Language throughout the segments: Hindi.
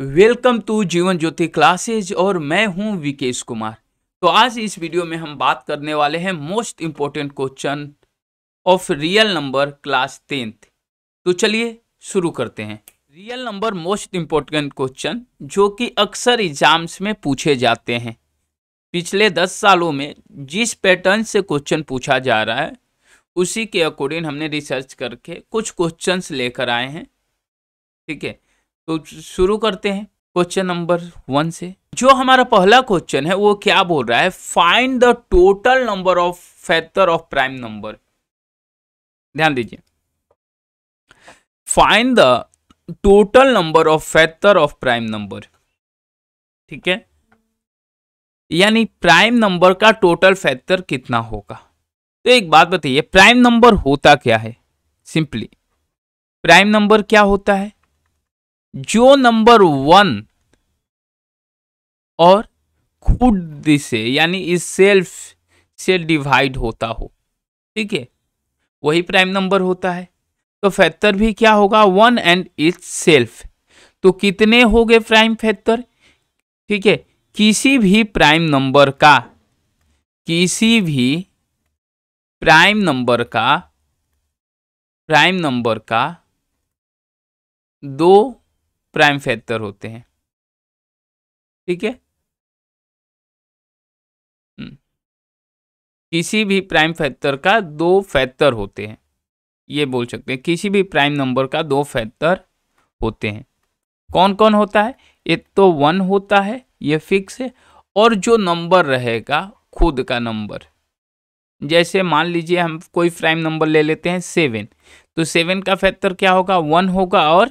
वेलकम टू जीवन ज्योति क्लासेज और मैं हूं विकेश कुमार तो आज इस वीडियो में हम बात करने वाले हैं most important question of real number class tenth तो चलिए शुरू करते हैं real number most important question जो कि अक्सर एग्जाम्स में पूछे जाते हैं पिछले दस सालों में जिस पैटर्न से क्वेश्चन पूछा जा रहा है उसी के अकॉर्डिंग हमने रिसर्च करके कुछ क्वेश्चंस लेकर आए हैं ठीक है तो शुरू करते हैं क्वेश्चन नंबर वन से जो हमारा पहला क्वेश्चन है वो क्या बोल रहा है find the total number of factor of prime number ध्यान दीजिए find the total number of factor of prime number ठीक है यानी प्राइम नंबर का टोटल फैक्टर कितना होगा तो एक बात बताइए प्राइम नंबर होता क्या है सिंपली प्राइम नंबर क्या होता है जो नंबर वन और खुद से यानी इस सेल्फ से डिवाइड होता हो ठीक है वही प्राइम नंबर होता है तो फैक्टर भी क्या होगा वन एंड इट्स सेल्फ तो कितने हो गए प्राइम फैक्टर ठीक है किसी भी प्राइम नंबर का किसी भी प्राइम नंबर का प्राइम नंबर का दो प्राइम फैक्टर होते हैं ठीक है हम्म। किसी भी प्राइम फैक्टर का दो फैक्टर होते हैं ये बोल सकते हैं किसी भी प्राइम नंबर का दो फैक्टर होते हैं कौन कौन होता है एक तो वन होता है ये फिक्स है और जो नंबर रहेगा खुद का नंबर जैसे मान लीजिए हम कोई प्राइम नंबर ले लेते हैं सेवन तो सेवन का फैक्टर क्या होगा वन होगा और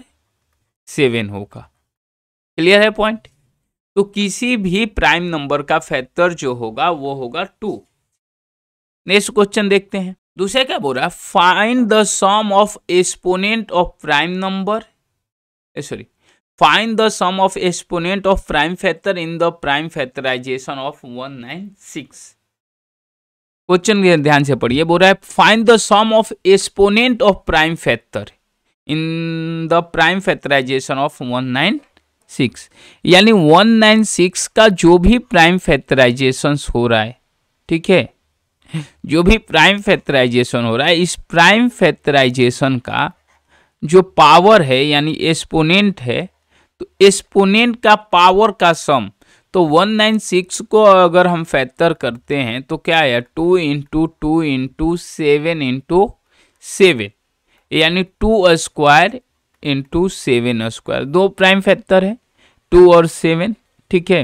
सेवन होगा क्लियर है पॉइंट तो किसी भी प्राइम नंबर का फैक्टर जो होगा वो होगा टू नेक्स्ट क्वेश्चन देखते हैं दूसरे क्या बोल रहा है find the sum of exponent of prime number sorry find the sum of exponent of prime factor in the prime factorization of one nine six question ध्यान से पढ़िए बोल रहा है find the sum of exponent of prime factor in the prime factorization of 196 यानी 196 का जो भी प्राइम फैक्टराइजेशन हो रहा है ठीक है जो भी प्राइम फैक्टराइजेशन हो रहा है इस प्राइम फैक्टराइजेशन का जो पावर है यानी एस्पोनेंट है तो एस्पोनेंट का पावर का सम तो 196 को अगर हम फैक्टर करते हैं तो क्या है two into two into seven into seven यानी two square into seven square दो प्राइम फैक्टर है टू और सेवन ठीक है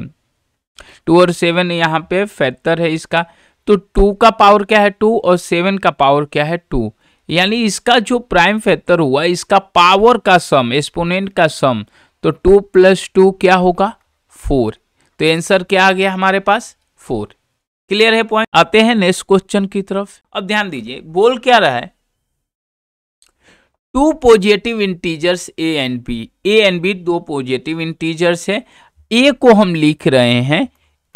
टू और सेवन यहाँ पे फैक्टर है इसका तो टू का पावर क्या है टू और सेवन का पावर क्या है टू यानी इसका जो प्राइम फैक्टर हुआ इसका पावर का सम एक्सपोनेंट का सम तो टू प्लस टू क्या होगा फोर तो आंसर क्या आ गया हमारे पास फोर क्लियर है पॉइंट आते हैं नेक्स्ट क्वेश्चन की तरफ अब ध्यान दीजिए बोल क्या रहा है two positive integers A and B A and B दो पॉजिटिव इंटीजर्स है ए को हम लिख रहे हैं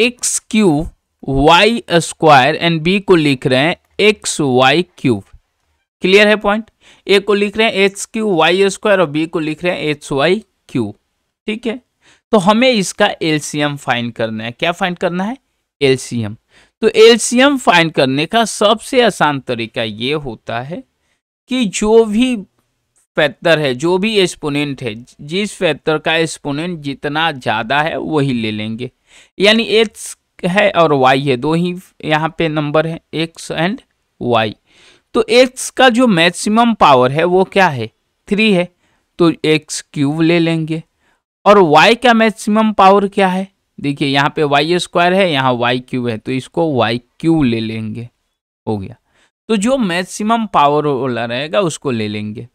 x cube y square and B को लिख रहे हैं एक्स वाई क्यूब क्लियर है पॉइंट ए को लिख रहे हैं एक्स क्यू वाई स्क्वायर और बी को लिख रहे हैं एक्स वाई क्यू ठीक है तो हमें इसका एलसीएम फाइंड करना है क्या फाइंड करना है एलसीएम तो एलसीएम फाइंड करने का सबसे आसान तरीका ये होता है कि जो भी फैक्टर है जो भी एक्सपोनेंट है जिस फैक्टर का एक्सपोनेंट जितना ज़्यादा है वही ले लेंगे यानी एक्स है और वाई है दो ही यहाँ पे नंबर है एक्स एंड वाई तो एक्स का जो मैक्सिमम पावर है वो क्या है थ्री है तो एक्स क्यूब ले लेंगे और वाई का मैक्सिमम पावर क्या है देखिए यहाँ पे वाई स्क्वायर है यहाँ वाई क्यूब है तो इसको वाई क्यूब ले लेंगे हो गया तो जो मैक्सिमम पावर वाला रहेगा उसको ले लेंगे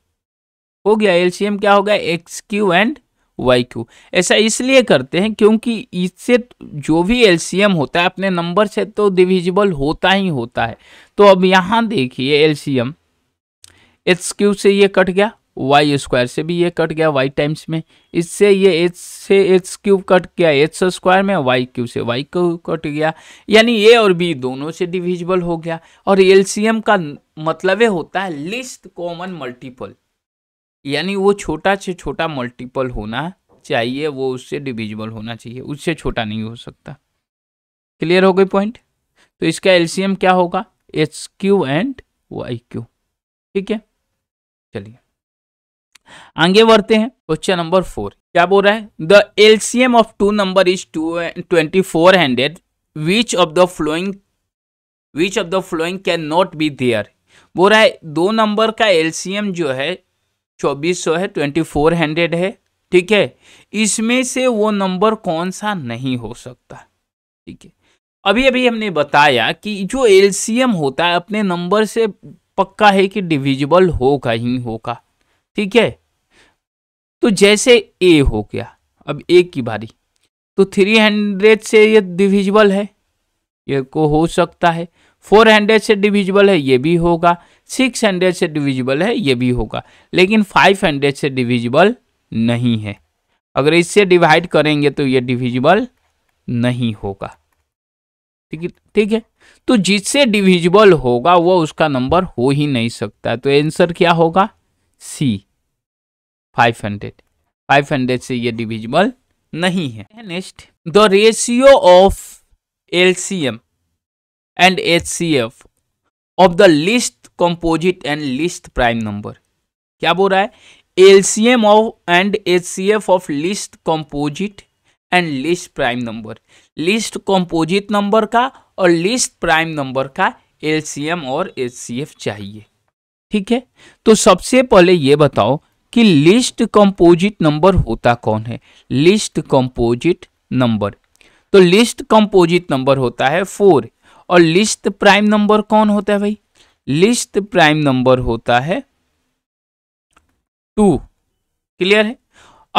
हो गया एलसीएम क्या हो गया x cube and y cube ऐसा इसलिए करते हैं क्योंकि इससे जो भी एलसीएम होता है अपने नंबर से तो डिविजिबल होता ही होता है तो अब यहाँ देखिए एलसीएम एच क्यू से ये कट गया वाई स्क्वायर से भी ये कट गया वाई टाइम्स में इससे ये एच से एच क्यूब कट गया एच स्क्वायर में वाई क्यू से वाई क्यू कट गया यानी ए और बी दोनों से डिविजिबल हो गया और एलसीएम का मतलब होता है लिस्ट कॉमन मल्टीपल यानी वो छोटा से छोटा मल्टीपल होना चाहिए वो उससे डिविजिबल होना चाहिए उससे छोटा नहीं हो सकता क्लियर हो गई पॉइंट तो इसका एलसीएम क्या होगा H cube and y cube ठीक है चलिए आगे बढ़ते हैं क्वेश्चन नंबर फोर क्या बोल रहा है the LCM of two number is two twenty four hundred which of the following which of the following can not be there बोल रहा है दो नंबर का एलसीएम जो है चौबीस सौ है ट्वेंटी फोर हंड्रेड है ठीक है इसमें से वो नंबर कौन सा नहीं हो सकता ठीक है अभी अभी हमने बताया कि जो एल होता है अपने नंबर से पक्का है कि डिविजिबल होगा ही होगा ठीक है तो जैसे ए हो गया अब ए की बारी तो थ्री हंड्रेड से ये डिविजिबल है ये को हो सकता है फोर हंड्रेड से डिविजिबल है ये भी होगा सिक्स हंड्रेड से डिविजिबल है ये भी होगा लेकिन फाइव हंड्रेड से डिविजिबल नहीं है अगर इससे डिवाइड करेंगे तो ये डिविजिबल नहीं होगा ठीक है ठीक है तो जिससे डिविजिबल होगा वो उसका नंबर हो ही नहीं सकता तो आंसर क्या होगा C five hundred five hundred से ये डिविजिबल नहीं है next the ratio of LCM and HCF of the least composite and least prime number क्या बोल रहा है LCM of and HCF of least composite and least prime number. Least composite number का और least prime number का LCM और HCF चाहिए ठीक है तो सबसे पहले ये बताओ कि लिस्ट कंपोजिट नंबर होता कौन है लिस्ट कंपोजिट नंबर तो लिस्ट कंपोजिट नंबर होता है फोर और लिस्ट प्राइम नंबर कौन होता है भाई लिस्ट प्राइम नंबर होता है टू क्लियर है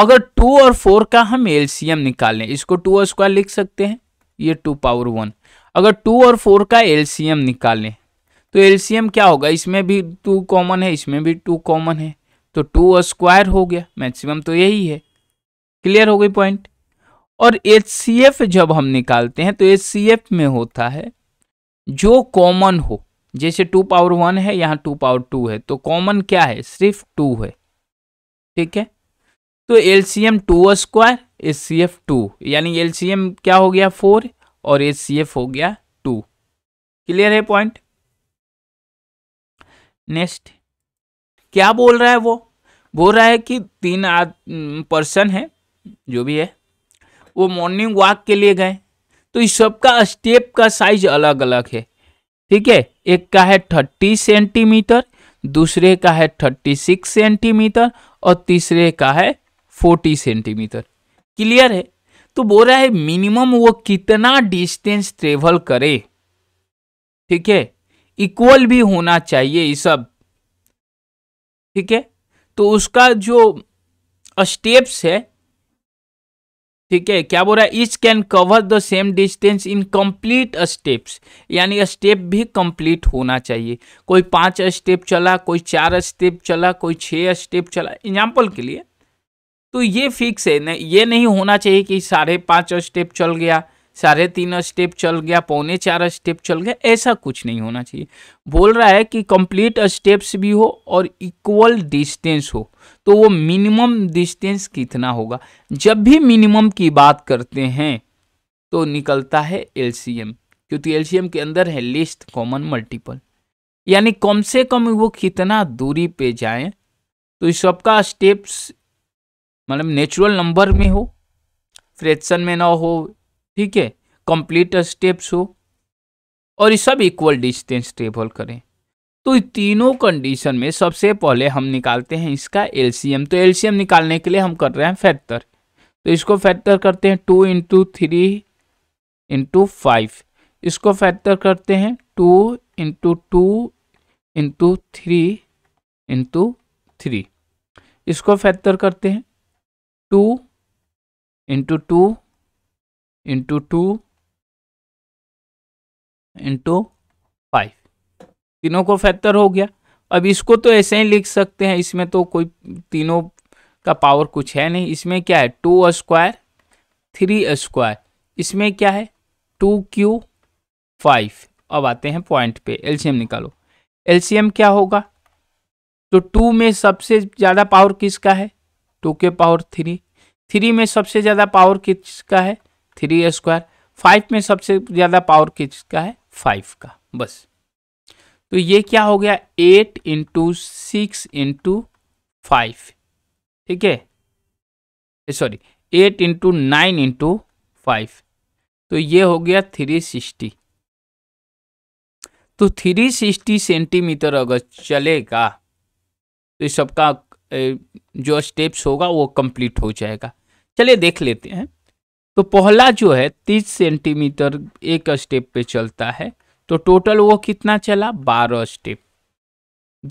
अगर टू और फोर का हम एलसीएम निकालें इसको टू और स्क्वायर लिख सकते हैं ये टू पावर वन अगर टू और फोर का एलसीएम निकालें तो एलसीएम क्या होगा इसमें भी टू कॉमन है इसमें भी टू कॉमन है तो टू स्क्वायर हो गया मैक्सिमम तो यही है क्लियर हो गई पॉइंट और एच जब हम निकालते हैं तो एच में होता है जो कॉमन हो जैसे टू पावर वन है यहाँ टू पावर टू है तो कॉमन क्या है सिर्फ टू है ठीक है तो L C M two square H C F two यानी एल सी एम क्या हो गया फोर और एच सी एफ हो गया टू क्लियर है पॉइंट नेक्स्ट क्या बोल रहा है वो बोल रहा है कि तीन पर्सन है जो भी है वो मॉर्निंग वॉक के लिए गए तो इस सब का स्टेप का साइज अलग अलग है ठीक है एक का है थर्टी सेंटीमीटर दूसरे का है थर्टी सिक्स सेंटीमीटर और तीसरे का है फोर्टी सेंटीमीटर क्लियर है तो बोल रहा है मिनिमम वो कितना डिस्टेंस ट्रेवल करे ठीक है इक्वल भी होना चाहिए ये सब ठीक है तो उसका जो स्टेप्स है ठीक है क्या बोल रहा है each can cover the same distance in complete steps यानी स्टेप भी कंप्लीट होना चाहिए कोई पांच स्टेप चला कोई चार स्टेप चला कोई छः स्टेप चला एग्जाम्पल के लिए तो ये फिक्स है ना ये नहीं होना चाहिए कि साढ़े पाँच स्टेप चल गया साढ़े तीन स्टेप चल गया पौने चार स्टेप चल गया ऐसा कुछ नहीं होना चाहिए बोल रहा है कि कंप्लीट स्टेप्स भी हो और इक्वल डिस्टेंस हो तो वो मिनिमम डिस्टेंस कितना होगा जब भी मिनिमम की बात करते हैं तो निकलता है एलसीएम क्योंकि एलसीएम के अंदर है लिस्ट कॉमन मल्टीपल यानी कम से कम वो कितना दूरी पे जाए तो इस सबका स्टेप्स मतलब नेचुरल नंबर में हो फ्रैक्शन में ना हो ठीक है कंप्लीट स्टेप्स हो और ये सब इक्वल डिस्टेंस टेबल करें तो तीनों कंडीशन में सबसे पहले हम निकालते हैं इसका एलसीएम तो एलसीएम निकालने के लिए हम कर रहे हैं फैक्टर तो इसको फैक्टर करते हैं two into three into five इसको फैक्टर करते हैं two into two into three into three इसको फैक्टर करते हैं two into two into two into five तीनों को फैक्टर हो गया अब इसको तो ऐसे ही लिख सकते हैं इसमें तो कोई तीनों का पावर कुछ है नहीं इसमें क्या है टू स्क्वायर थ्री स्क्वायर इसमें क्या है टू क्यू फाइव अब आते हैं पॉइंट पे एलसीएम निकालो एलसीएम क्या होगा तो टू में सबसे ज़्यादा पावर किसका है टू के पावर थ्री थ्री में सबसे ज़्यादा पावर किसका है थ्री स्क्वायर फाइव में सबसे ज़्यादा पावर किसका है फाइव का बस तो ये क्या हो गया eight into six into five ठीक है sorry eight into nine into five तो ये हो गया थ्री सिक्सटी तो थ्री सिक्सटी सेंटीमीटर अगर चलेगा तो सबका जो स्टेप्स होगा वो कंप्लीट हो जाएगा चलिए देख लेते हैं तो पहला जो है तीस सेंटीमीटर एक स्टेप पे चलता है तो टोटल वो कितना चला बारह स्टेप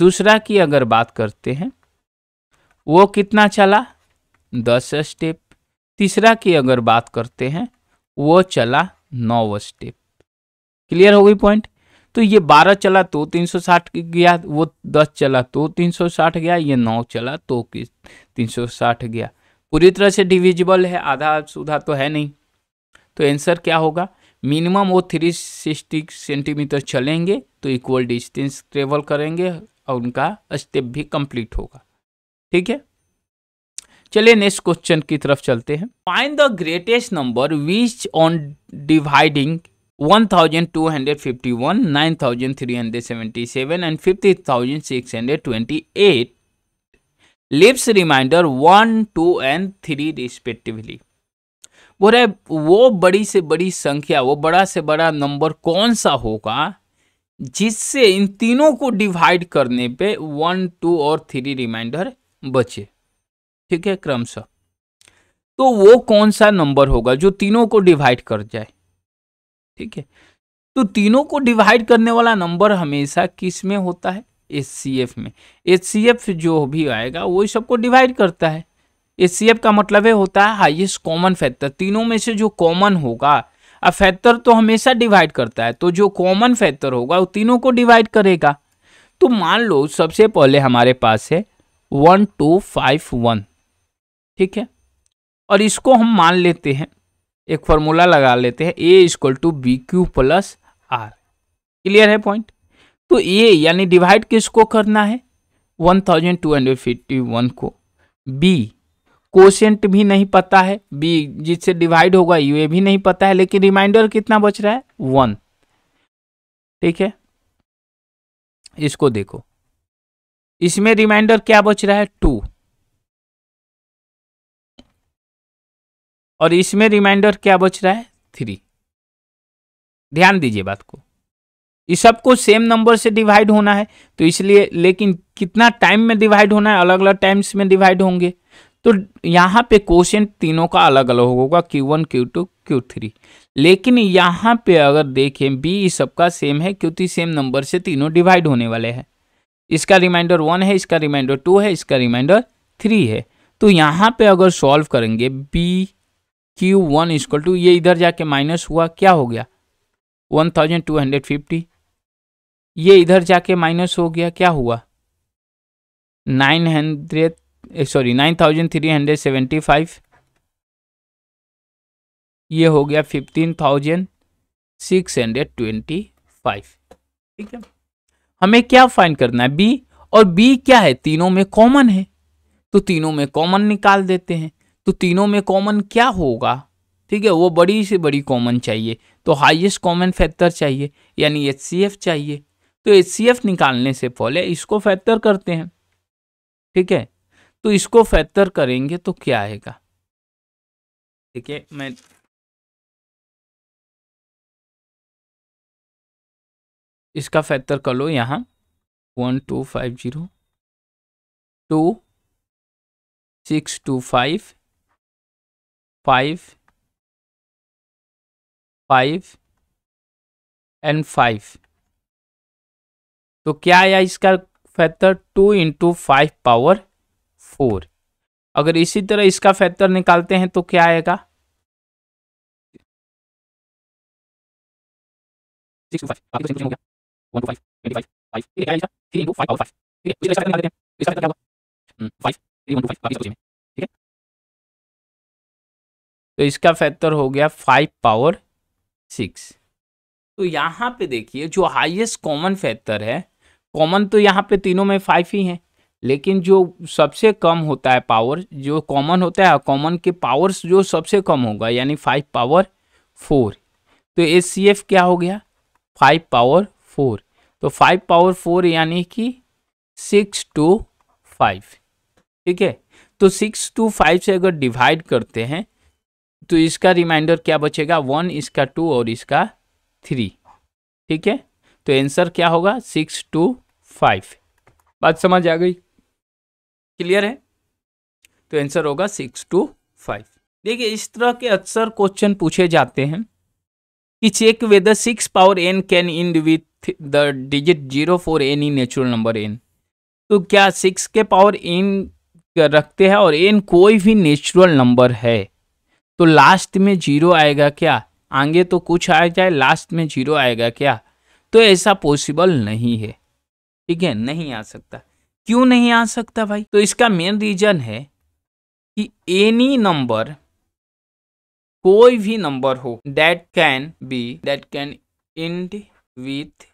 दूसरा की अगर बात करते हैं वो कितना चला दस स्टेप तीसरा की अगर बात करते हैं वो चला नौ स्टेप क्लियर हो गई पॉइंट तो ये बारह चला तो तीन सौ साठ गया वो दस चला तो तीन सौ साठ गया ये नौ चला तो तीन सौ साठ गया पूरी तरह से डिविजिबल है आधा सुधा तो है नहीं तो आंसर क्या होगा मिनिमम वो थ्री सिक्सटी सेंटीमीटर चलेंगे तो इक्वल डिस्टेंस ट्रेवल करेंगे और उनका स्टेप भी कंप्लीट होगा ठीक है चलिए नेक्स्ट क्वेश्चन की तरफ चलते हैं find the greatest number which on dividing 1251, 9377 and 50628 leaves remainder one two and three respectively वो वो बड़ी से बड़ी संख्या वो बड़ा से बड़ा नंबर कौन सा होगा जिससे इन तीनों को डिवाइड करने पे वन टू और थ्री रिमाइंडर बचे ठीक है क्रमश तो वो कौन सा नंबर होगा जो तीनों को डिवाइड कर जाए ठीक है तो तीनों को डिवाइड करने वाला नंबर हमेशा किस में होता है एच में एच जो भी आएगा वो सबको डिवाइड करता है एस का मतलब है होता है हाइएस्ट कॉमन फैक्टर तीनों में से जो कॉमन होगा अब फैक्टर तो हमेशा डिवाइड करता है तो जो कॉमन फैक्टर होगा वो तीनों को डिवाइड करेगा तो मान लो सबसे पहले हमारे पास है वन टू फाइव वन ठीक है और इसको हम मान लेते हैं एक फॉर्मूला लगा लेते हैं A equal to B Q plus R clear है पॉइंट तो ए यानी डिवाइड किसको करना है one thousand two hundred fifty one को बी कोशेंट भी नहीं पता है बी जिससे डिवाइड होगा यू ए भी नहीं पता है लेकिन रिमाइंडर कितना बच रहा है वन ठीक है इसको देखो इसमें रिमाइंडर क्या बच रहा है टू और इसमें रिमाइंडर क्या बच रहा है थ्री ध्यान दीजिए बात को इस सबको सेम नंबर से डिवाइड होना है तो इसलिए लेकिन कितना टाइम में डिवाइड होना है अलग अलग टाइम्स में डिवाइड होंगे तो यहाँ पे क्वेश्चन तीनों का अलग अलग होगा Q one Q two Q three लेकिन यहाँ पे अगर देखें बी सबका सेम है क्योंकि सेम नंबर से तीनों डिवाइड होने वाले हैं इसका रिमाइंडर वन है इसका रिमाइंडर टू है इसका रिमाइंडर थ्री है तो यहाँ पे अगर सॉल्व करेंगे B Q one equal to ये इधर जाके माइनस हुआ क्या हो गया one thousand two hundred fifty ये इधर जाके माइनस हो गया क्या हुआ nine hundred sorry nine thousand three hundred seventy five ये हो गया fifteen thousand six hundred twenty five ठीक है हमें क्या फाइंड करना है बी और बी क्या है तीनों में कॉमन है तो तीनों में कॉमन निकाल देते हैं तो तीनों में कॉमन क्या होगा ठीक है वो बड़ी से बड़ी कॉमन चाहिए तो हाईएस्ट कॉमन फैक्टर चाहिए यानी एच चाहिए तो एच निकालने से पहले इसको फैक्टर करते हैं ठीक है तो इसको फैक्टर करेंगे तो क्या आएगा ठीक है मैं इसका फैक्टर कर लो यहाँ one two five zero two six two five five five and five तो क्या आया इसका factor two into five power four अगर इसी तरह इसका फैक्टर निकालते हैं तो क्या आएगा तो इसका फैक्टर तो hmm, तो हो गया फाइव पावर सिक्स तो यहाँ पे देखिए जो हाईएस्ट कॉमन फैक्टर है कॉमन तो यहाँ पे तीनों में फाइव ही है लेकिन जो सबसे कम होता है पावर जो कॉमन होता है कॉमन के पावर्स जो सबसे कम होगा यानी फाइव पावर फोर तो एस सी एफ क्या हो गया फाइव पावर फोर तो फाइव पावर फोर यानी कि सिक्स टू फाइव ठीक है तो सिक्स टू फाइव से अगर डिवाइड करते हैं तो इसका रिमाइंडर क्या बचेगा वन इसका टू और इसका थ्री ठीक है तो आंसर क्या होगा सिक्स टू फाइव बात समझ आ गई क्लियर है तो आंसर होगा सिक्स टू फाइव देखिए इस तरह के अक्सर क्वेश्चन पूछे जाते हैं कि check whether six power n can end with the digit zero for n any natural number n तो क्या सिक्स के पावर एन रखते हैं और एन कोई भी नेचुरल नंबर है तो लास्ट में जीरो आएगा क्या आगे तो कुछ आ जाए लास्ट में जीरो आएगा क्या तो ऐसा पॉसिबल नहीं है ठीक है नहीं आ सकता क्यों नहीं आ सकता भाई तो इसका मेन रीजन है कि एनी नंबर कोई भी नंबर हो that can be that can end with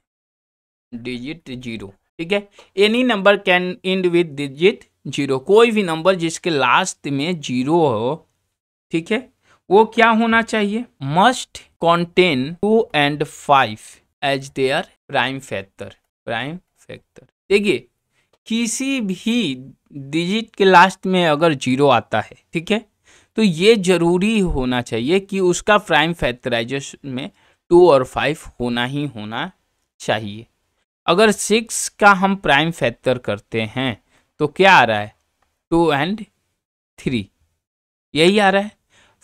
digit zero ठीक है any number can end with digit zero कोई भी नंबर जिसके लास्ट में जीरो हो ठीक है वो क्या होना चाहिए must contain two and five as their prime factor prime factor देखिए किसी भी डिजिट के लास्ट में अगर जीरो आता है ठीक है तो ये जरूरी होना चाहिए कि उसका प्राइम फैक्टराइजेशन में टू और फाइव होना ही होना चाहिए अगर सिक्स का हम प्राइम फैक्टर करते हैं तो क्या आ रहा है टू एंड थ्री यही आ रहा है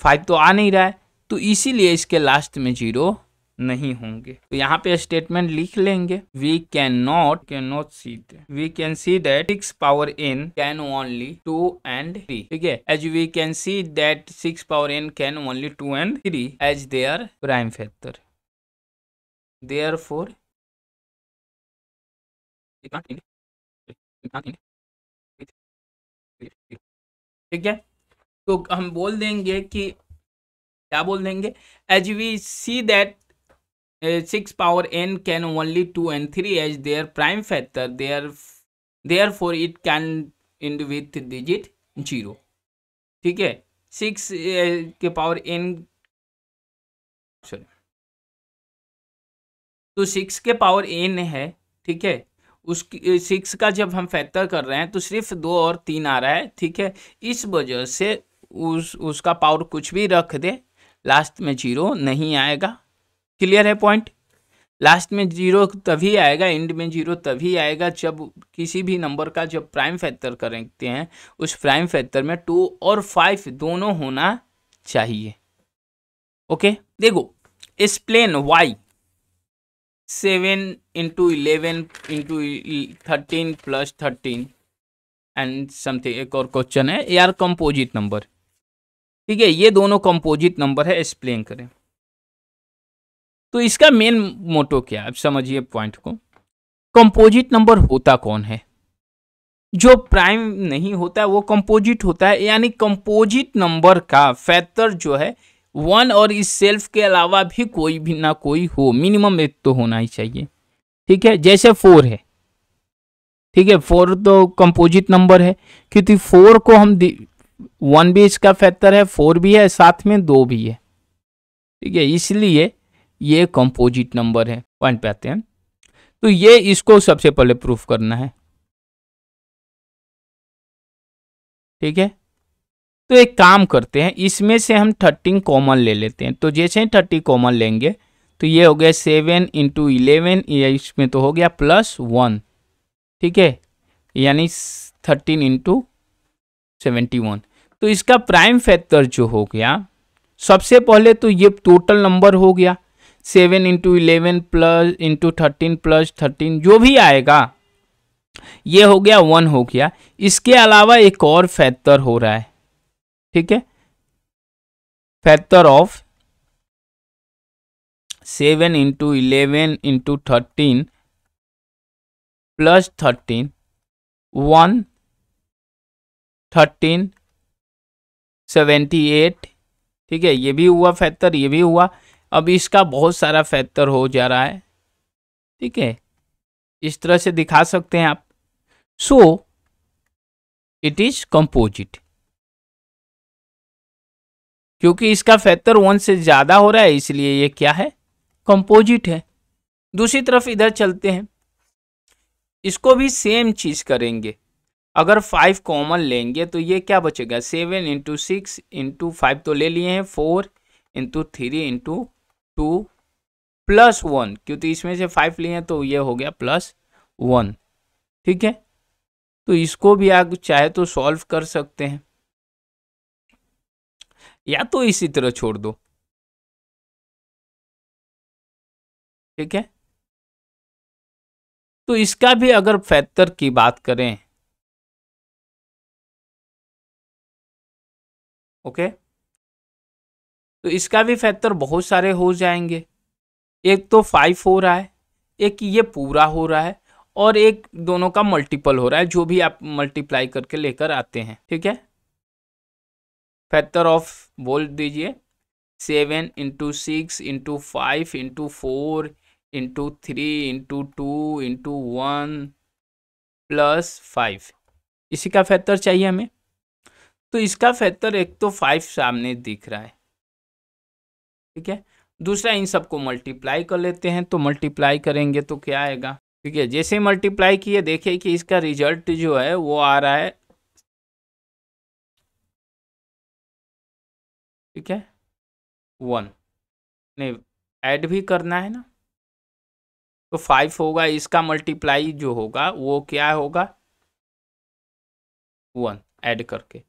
फाइव तो आ नहीं रहा है तो इसीलिए इसके लास्ट में जीरो नहीं होंगे तो यहाँ पे स्टेटमेंट लिख लेंगे we can not can not see we can see that six power n can only two and three ठीक है as we can see that six power n can only two and three as they are prime factor are four ठीक है तो हम बोल देंगे कि क्या बोल देंगे as we see that six power n can only two and three as their prime factor there there therefore it can end with digit zero ठीक है सिक्स uh, के पावर एन सॉरी तो सिक्स के पावर एन है ठीक है उसकी सिक्स uh, का जब हम फैक्टर कर रहे हैं तो सिर्फ दो और तीन आ रहा है ठीक है इस वजह से उस उसका पावर कुछ भी रख दे लास्ट में जीरो नहीं आएगा क्लियर है पॉइंट लास्ट में जीरो तभी आएगा एंड में जीरो तभी आएगा जब किसी भी नंबर का जब प्राइम फैक्टर करते हैं उस प्राइम फैक्टर में टू और फाइव दोनों होना चाहिए ओके देखो explain why seven into eleven into thirteen plus thirteen and something एक और क्वेश्चन है यार कंपोजिट नंबर ठीक है ये दोनों कंपोजिट नंबर है एक्सप्लेन करें तो इसका मेन मोटो क्या है समझिए पॉइंट को कंपोजिट नंबर होता कौन है जो प्राइम नहीं होता है वो कंपोजिट होता है यानी कंपोजिट नंबर का फैक्टर जो है वन और इस सेल्फ के अलावा भी कोई भी ना कोई हो मिनिमम एक तो होना ही चाहिए ठीक है जैसे फोर है ठीक है फोर तो कंपोजिट नंबर है क्योंकि फोर को हम वन भी इसका फैक्टर है फोर भी है साथ में दो भी है ठीक है इसलिए ये कंपोजिट नंबर है पॉइंट पे आते हैं तो ये इसको सबसे पहले प्रूफ करना है ठीक है तो एक काम करते हैं इसमें से हम थर्टीन कॉमन ले लेते हैं तो जैसे ही थर्टी कॉमन लेंगे तो ये हो गया सेवन इंटू इलेवन या इसमें तो हो गया प्लस वन ठीक है यानी थर्टीन इंटू सेवेंटी वन तो इसका प्राइम फैक्टर जो हो गया सबसे पहले तो ये टोटल नंबर हो गया seven into eleven plus into thirteen plus thirteen जो भी आएगा ये हो गया वन हो गया इसके अलावा एक और फैक्टर हो रहा है ठीक है factor of seven into eleven into thirteen plus thirteen one thirteen seventy eight ठीक है ये भी हुआ फैक्टर ये भी हुआ अब इसका बहुत सारा फैक्टर हो जा रहा है ठीक है इस तरह से दिखा सकते हैं आप सो इट इज कंपोजिट क्योंकि इसका फैक्टर वन से ज़्यादा हो रहा है इसलिए ये क्या है कंपोजिट है दूसरी तरफ इधर चलते हैं इसको भी सेम चीज़ करेंगे अगर फाइव कॉमन लेंगे तो ये क्या बचेगा seven into six into five तो ले लिए हैं four into three into two plus one क्योंकि इसमें से फाइव लिए तो ये हो गया प्लस वन ठीक है तो इसको भी आप चाहे तो सॉल्व कर सकते हैं या तो इसी तरह छोड़ दो ठीक है तो इसका भी अगर फैक्टर की बात करें ओके okay? तो इसका भी फैक्टर बहुत सारे हो जाएंगे एक तो फाइव हो रहा है एक ये पूरा हो रहा है और एक दोनों का मल्टीपल हो रहा है जो भी आप मल्टीप्लाई करके लेकर आते हैं ठीक है फैक्टर ऑफ बोल दीजिए seven into six into five into four into three into two into one plus five इसी का फैक्टर चाहिए हमें तो इसका फैक्टर एक तो फाइव सामने दिख रहा है ठीक है दूसरा इन सबको मल्टीप्लाई कर लेते हैं तो मल्टीप्लाई करेंगे तो क्या आएगा ठीक है जैसे मल्टीप्लाई किए देखिए कि इसका रिजल्ट जो है वो आ रहा है ठीक है वन नहीं ऐड भी करना है ना तो फाइव होगा इसका मल्टीप्लाई जो होगा वो क्या होगा वन ऐड करके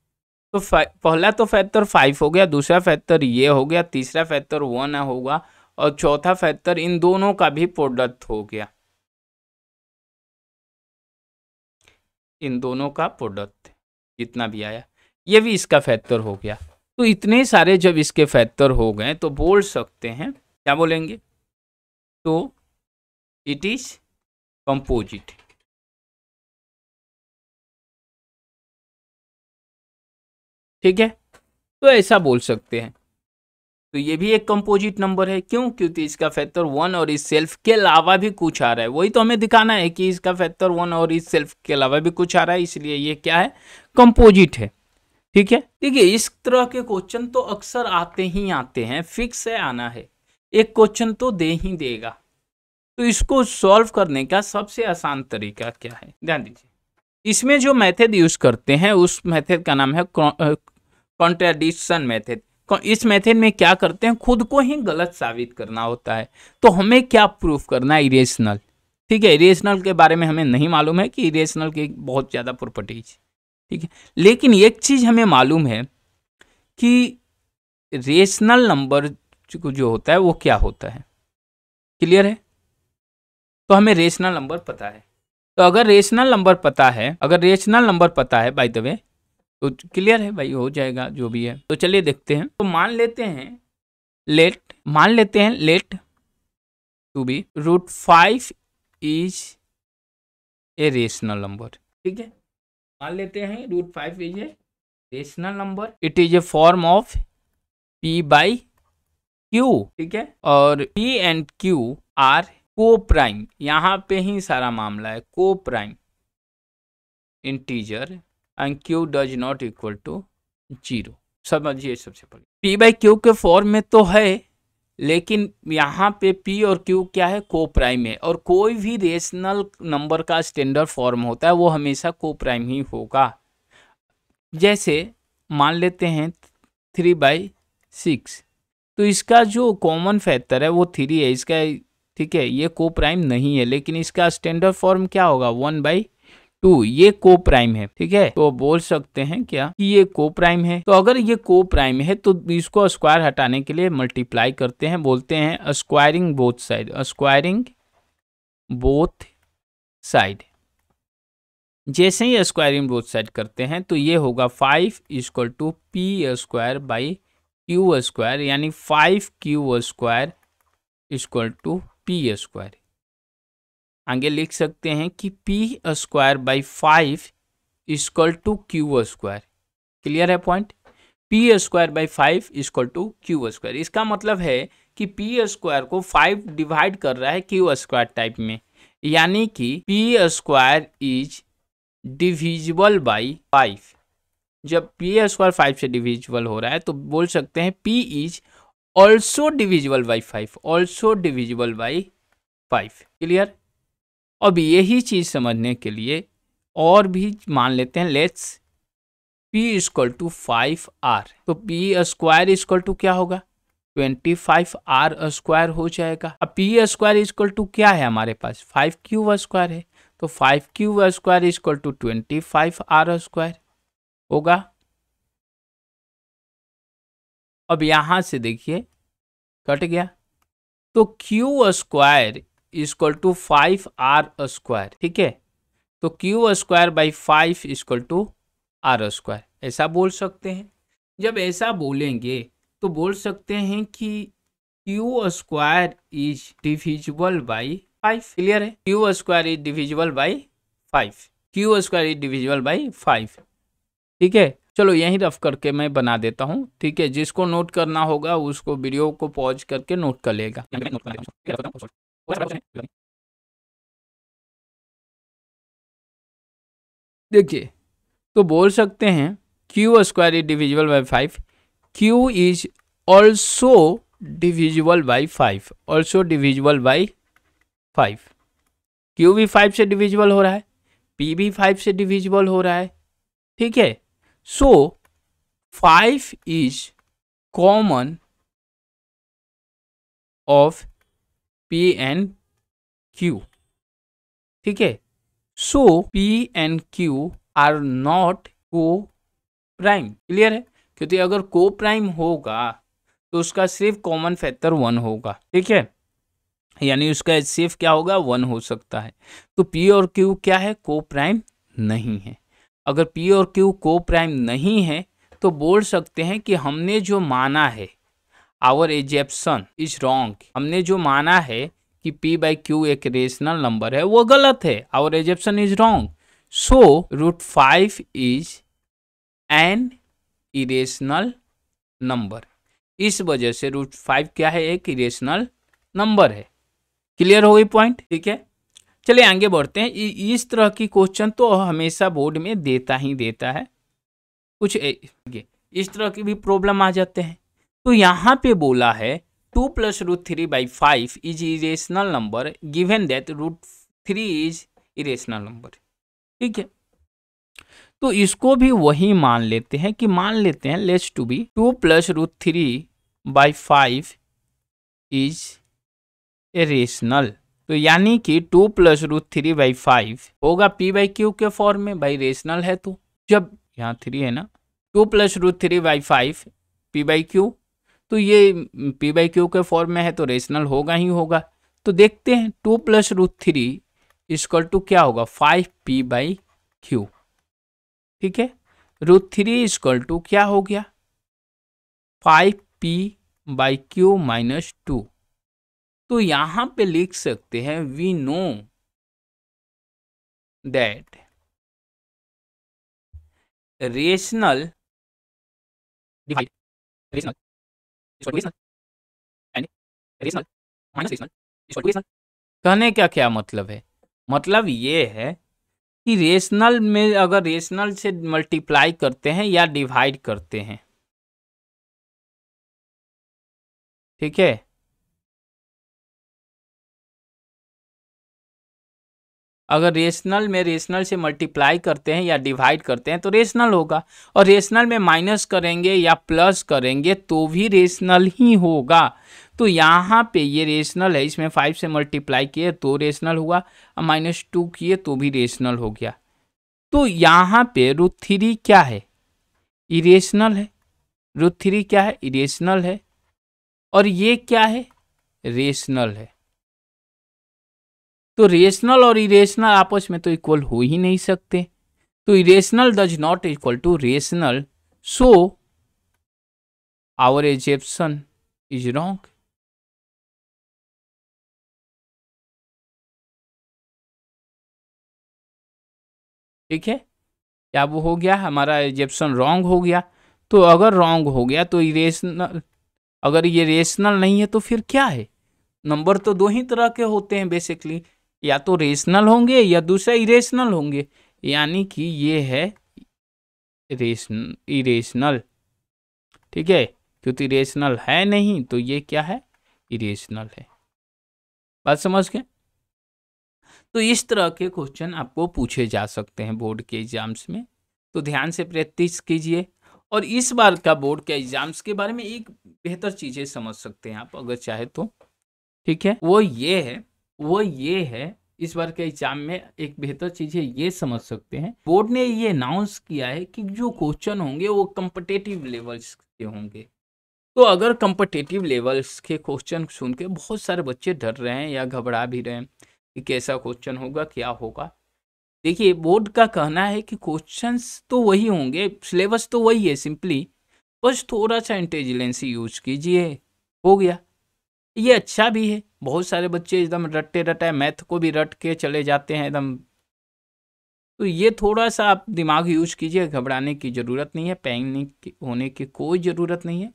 तो पहला तो फैक्टर फाइव हो गया दूसरा फैक्टर ये हो गया तीसरा फैक्टर वन होगा और चौथा फैक्टर इन दोनों का भी प्रोडक्ट हो गया इन दोनों का प्रोडक्ट जितना भी आया ये भी इसका फैक्टर हो गया तो इतने सारे जब इसके फैक्टर हो गए तो बोल सकते हैं क्या बोलेंगे तो इट इज़ कंपोजिट ठीक है तो ऐसा बोल सकते हैं तो ये भी एक कंपोजिट नंबर है क्यों क्योंकि इसका फैक्टर वन और इस सेल्फ के अलावा भी कुछ आ रहा है वही तो हमें दिखाना है कि इसका फैक्टर वन और इस सेल्फ के अलावा भी कुछ आ रहा है इसलिए ये क्या है कंपोजिट है ठीक है देखिए इस तरह के क्वेश्चन तो अक्सर आते ही आते हैं फिक्स है आना है एक क्वेश्चन तो दे ही देगा तो इसको सॉल्व करने का सबसे आसान तरीका क्या है ध्यान दीजिए इसमें जो मेथड यूज करते हैं उस मेथड का नाम है कॉन्ट्राडिक्शन मेथड इस मेथड में क्या करते हैं खुद को ही गलत साबित करना होता है तो हमें क्या प्रूफ करना है इरेशनल ठीक है इरेशनल के बारे में हमें नहीं मालूम है कि इरेशनल की बहुत ज़्यादा प्रॉपर्टीज ठीक है लेकिन एक चीज़ हमें मालूम है कि रेशनल नंबर जो होता है वो क्या होता है क्लियर है तो हमें रेशनल नंबर पता है तो अगर रेशनल नंबर पता है अगर रेशनल नंबर पता है बाय द वे तो क्लियर है भाई हो जाएगा जो भी है तो चलिए देखते हैं तो मान लेते हैं लेट मान लेते हैं let to be root five is a rational number ठीक है मान लेते हैं root five is a rational number it is a form of p by q ठीक है और p and q are coprime यहाँ पे ही सारा मामला है coprime integer and q does not equal to zero समझिए सबसे पहले पी बाई क्यू के फॉर्म में तो है लेकिन यहाँ पे पी और क्यू क्या है को प्राइम है और कोई भी रेशनल नंबर का स्टैंडर्ड फॉर्म होता है वो हमेशा को प्राइम ही होगा जैसे मान लेते हैं थ्री बाई सिक्स तो इसका जो कॉमन फैक्टर है वो थ्री है इसका ठीक है ये को प्राइम नहीं है लेकिन इसका स्टैंडर्ड फॉर्म क्या होगा वन बाई टू ये को प्राइम है ठीक है तो बोल सकते हैं क्या कि ये को प्राइम है तो अगर ये को प्राइम है तो इसको स्क्वायर हटाने के लिए मल्टीप्लाई करते हैं बोलते हैं squaring both side squaring both side जैसे ही स्क्वायरिंग बोथ साइड करते हैं तो ये होगा five is equal to p square by q square यानी five q square is equal to p square आगे लिख सकते हैं कि p square by five is equal to q square clear है point p square by five is equal to q square इसका मतलब है कि पी स्क्वायर को फाइव डिवाइड कर रहा है क्यू स्क्वायर टाइप में यानी कि p square is divisible by five जब पी स्क्वायर फाइव से डिविजिबल हो रहा है तो बोल सकते हैं p is also divisible by five also divisible by five clear अब यही चीज़ समझने के लिए और भी मान लेते हैं let's p is equal to five r तो पी स्क्वायर इजक्वल टू क्या होगा ट्वेंटी फाइव आर स्क्वायर हो जाएगा अब पी स्क्वायर इजक्वल टू क्या है हमारे पास फाइव क्यू स्क्वायर है तो five q square is equal to twenty five r square होगा अब यहाँ से देखिए कट गया तो q square is equal to five r square ठीक है तो q square by five is equal to r square ऐसा बोल सकते हैं जब ऐसा बोलेंगे तो बोल सकते हैं कि q square is divisible by five clear है q square is divisible by five q square is divisible by five ठीक है चलो यहीं रफ करके मैं बना देता हूँ ठीक है जिसको नोट करना होगा उसको वीडियो को पॉज करके नोट कर लेगा देखिए तो बोल सकते हैं q square is divisible by five q is also divisible by five also divisible by five q भी फाइव से डिविजिबल हो रहा है पी भी फाइव से डिविजिबल हो रहा है ठीक है so five is common of p and q ठीक है so p and q are not coprime clear है क्योंकि अगर को प्राइम होगा तो उसका सिर्फ कॉमन फैक्टर वन होगा ठीक है यानी उसका एच सी एफ क्या होगा वन हो सकता है तो पी और क्यू क्या है को प्राइम नहीं है अगर पी और क्यू को प्राइम नहीं है तो बोल सकते हैं कि हमने जो माना है आवर एजेप्सन इज रॉन्ग हमने जो माना है कि पी बाई क्यू एक रेशनल नंबर है वो गलत है our assumption is wrong so root five is an irrational number इस वजह से रूट फाइव क्या है एक इरेशनल नंबर है क्लियर हो गई पॉइंट ठीक है चलिए आगे बढ़ते हैं इस तरह की क्वेश्चन तो हमेशा बोर्ड में देता ही देता है कुछ इस तरह की भी प्रॉब्लम आ जाते हैं तो यहाँ पे बोला है two plus root three by five is irrational number given that root three is irrational number ठीक है तो इसको भी वही मान लेते हैं कि मान लेते हैं let's to be two plus root three by five is a rational तो यानी कि two plus root three by five होगा पी बाई क्यू के फॉर्म में भाई रेशनल है तो जब यहाँ थ्री है ना two plus root three by five p by q तो ये पी बाई क्यू के फॉर्म में है तो रेशनल होगा ही होगा तो देखते हैं two plus root three is equal to क्या होगा फाइव पी बाई क्यू ठीक है रूट थ्री इसक्वल टू क्या हो गया five p by q minus two तो यहां पे लिख सकते हैं we know that rational rational कहने का क्या मतलब है मतलब ये है कि रेशनल में अगर रेशनल से मल्टीप्लाई करते हैं या डिवाइड करते हैं ठीक है अगर रेशनल में रेशनल से मल्टीप्लाई करते हैं या डिवाइड करते हैं तो रेशनल होगा और रेशनल में माइनस करेंगे या प्लस करेंगे तो भी रेशनल ही होगा तो यहाँ पे ये रेशनल है इसमें फाइव से मल्टीप्लाई किए तो रेशनल हुआ और माइनस टू किए तो भी रेशनल हो गया तो यहाँ पे रूट थ्री क्या है इरेशनल है रूट थ्री क्या है इरेशनल है और ये क्या है रेशनल है तो रेशनल और इरेशनल आपस में तो इक्वल हो ही नहीं सकते तो irrational does not equal to rational so our assumption is wrong ठीक है क्या वो हो गया हमारा एजेप्सन रॉन्ग हो गया तो अगर रॉन्ग हो गया तो इरेशनल अगर ये रेशनल नहीं है तो फिर क्या है नंबर तो दो ही तरह के होते हैं बेसिकली या तो रेशनल होंगे या दूसरा इरेशनल होंगे यानी कि ये है रेशन इरेशनल ठीक है क्योंकि रेशनल है नहीं तो ये क्या है इरेशनल है बात समझ गए तो इस तरह के क्वेश्चन आपको पूछे जा सकते हैं बोर्ड के एग्जाम्स में तो ध्यान से प्रैक्टिस कीजिए और इस बार का बोर्ड के एग्जाम्स के बारे में एक बेहतर चीज़ें समझ सकते हैं आप अगर चाहे तो ठीक है वो ये है वो ये है इस बार के एग्जाम में एक बेहतर चीज़ है ये समझ सकते हैं बोर्ड ने ये अनाउंस किया है कि जो क्वेश्चन होंगे वो कम्पटेटिव लेवल्स के होंगे तो अगर कम्पटेटिव लेवल्स के क्वेश्चन सुन के बहुत सारे बच्चे डर रहे हैं या घबरा भी रहे हैं कि कैसा क्वेश्चन होगा क्या होगा देखिए बोर्ड का कहना है कि क्वेश्चंस तो वही होंगे सिलेबस तो वही है सिंपली बस थोड़ा सा इंटेलिजेंसी यूज कीजिए हो गया ये अच्छा भी है बहुत सारे बच्चे एकदम रट्टे रटे मैथ को भी रट के चले जाते हैं एकदम तो ये थोड़ा सा आप दिमाग यूज कीजिए घबराने की ज़रूरत नहीं है पैनिक होने की कोई ज़रूरत नहीं है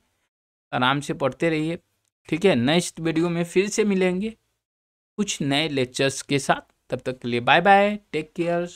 आराम से पढ़ते रहिए ठीक है नेक्स्ट वीडियो में फिर से मिलेंगे कुछ नए लेक्चर्स के साथ तब तक के लिए बाय बाय टेक केयर